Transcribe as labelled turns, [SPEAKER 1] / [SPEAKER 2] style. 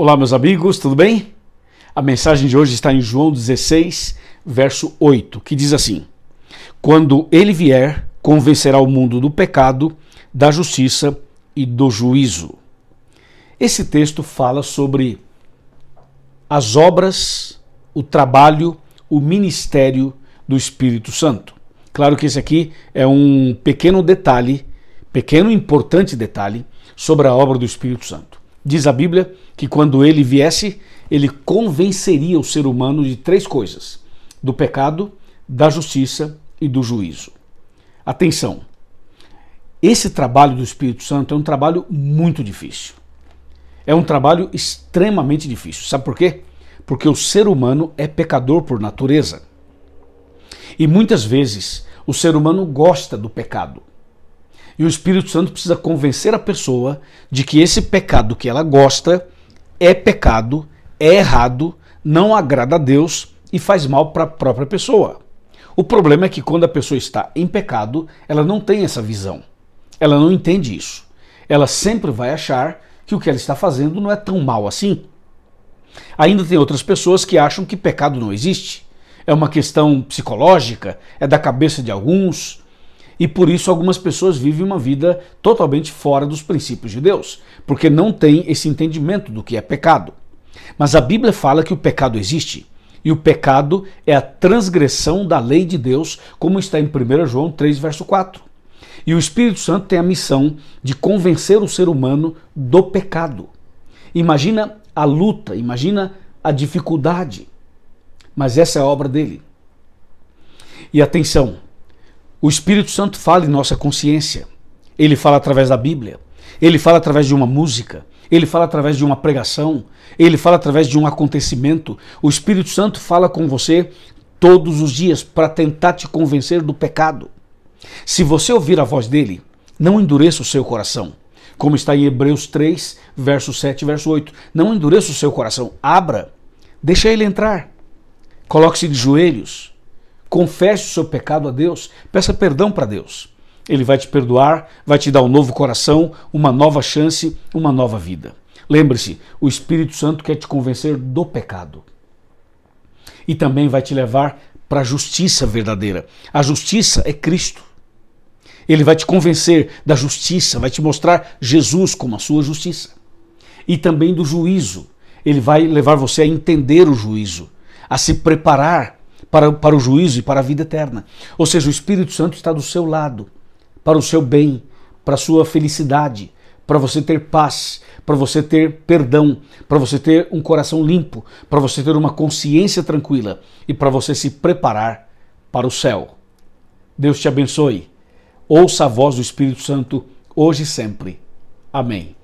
[SPEAKER 1] Olá, meus amigos, tudo bem? A mensagem de hoje está em João 16, verso 8, que diz assim: Quando ele vier, convencerá o mundo do pecado, da justiça e do juízo. Esse texto fala sobre as obras, o trabalho, o ministério do Espírito Santo. Claro que esse aqui é um pequeno detalhe, pequeno importante detalhe sobre a obra do Espírito Santo. Diz a Bíblia que quando ele viesse, ele convenceria o ser humano de três coisas: do pecado, da justiça e do juízo. Atenção! Esse trabalho do Espírito Santo é um trabalho muito difícil. É um trabalho extremamente difícil. Sabe por quê? Porque o ser humano é pecador por natureza. E muitas vezes o ser humano gosta do pecado. E o Espírito Santo precisa convencer a pessoa de que esse pecado que ela gosta é pecado, é errado, não agrada a Deus e faz mal para a própria pessoa. O problema é que quando a pessoa está em pecado, ela não tem essa visão. Ela não entende isso. Ela sempre vai achar que o que ela está fazendo não é tão mal assim. Ainda tem outras pessoas que acham que pecado não existe. É uma questão psicológica, é da cabeça de alguns, e por isso algumas pessoas vivem uma vida totalmente fora dos princípios de Deus, porque não tem esse entendimento do que é pecado. Mas a Bíblia fala que o pecado existe. E o pecado é a transgressão da lei de Deus, como está em 1 João 3, verso 4. E o Espírito Santo tem a missão de convencer o ser humano do pecado. Imagina a luta, imagina a dificuldade. Mas essa é a obra dele. E atenção, o Espírito Santo fala em nossa consciência. Ele fala através da Bíblia. Ele fala através de uma música. Ele fala através de uma pregação. Ele fala através de um acontecimento. O Espírito Santo fala com você todos os dias para tentar te convencer do pecado. Se você ouvir a voz dele, não endureça o seu coração. Como está em Hebreus 3, verso 7 e verso 8. Não endureça o seu coração. Abra. Deixa ele entrar. Coloque-se de joelhos confesse o seu pecado a Deus, peça perdão para Deus. Ele vai te perdoar, vai te dar um novo coração, uma nova chance, uma nova vida. Lembre-se, o Espírito Santo quer te convencer do pecado. E também vai te levar para a justiça verdadeira. A justiça é Cristo. Ele vai te convencer da justiça, vai te mostrar Jesus como a sua justiça. E também do juízo. Ele vai levar você a entender o juízo, a se preparar para, para o juízo e para a vida eterna. Ou seja, o Espírito Santo está do seu lado, para o seu bem, para a sua felicidade, para você ter paz, para você ter perdão, para você ter um coração limpo, para você ter uma consciência tranquila e para você se preparar para o céu. Deus te abençoe. Ouça a voz do Espírito Santo hoje e sempre. Amém.